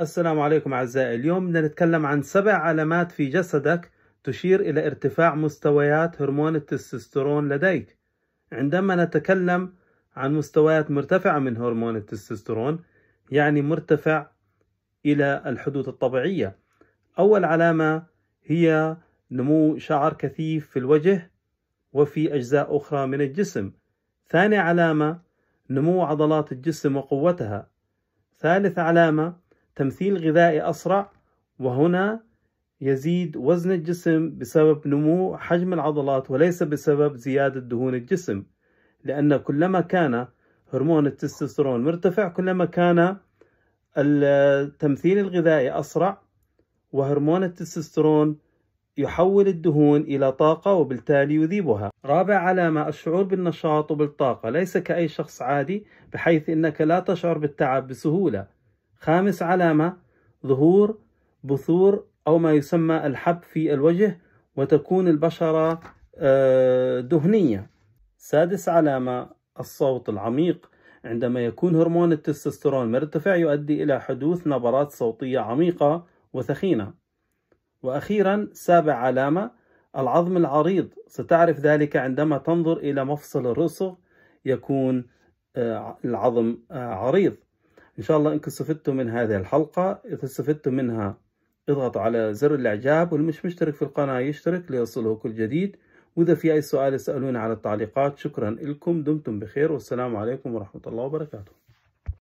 السلام عليكم أعزائي اليوم بدنا نتكلم عن سبع علامات في جسدك تشير إلى ارتفاع مستويات هرمون التستوستيرون لديك عندما نتكلم عن مستويات مرتفعة من هرمون التستوستيرون يعني مرتفع إلى الحدود الطبيعية أول علامة هي نمو شعر كثيف في الوجه وفي أجزاء أخرى من الجسم ثاني علامة نمو عضلات الجسم وقوتها ثالث علامة تمثيل غذائي أسرع وهنا يزيد وزن الجسم بسبب نمو حجم العضلات وليس بسبب زيادة دهون الجسم لأن كلما كان هرمون التستوستيرون مرتفع كلما كان التمثيل الغذائي أسرع وهرمون التستوستيرون يحول الدهون إلى طاقة وبالتالي يذيبها رابع علامة الشعور بالنشاط وبالطاقة ليس كأي شخص عادي بحيث أنك لا تشعر بالتعب بسهولة خامس علامة ظهور بثور أو ما يسمى الحب في الوجه وتكون البشرة آه، دهنية سادس علامة الصوت العميق عندما يكون هرمون التستوستيرون مرتفع يؤدي إلى حدوث نبرات صوتية عميقة وثخينة وأخيرا سابع علامة العظم العريض ستعرف ذلك عندما تنظر إلى مفصل الرسغ يكون آه، العظم آه، عريض إن شاء الله أنكم استفدتم من هذه الحلقة إذا استفدتم منها اضغطوا على زر الإعجاب والمش مشترك في القناة يشترك ليصله كل جديد وإذا في أي سؤال اسألوني على التعليقات شكرا لكم دمتم بخير والسلام عليكم ورحمة الله وبركاته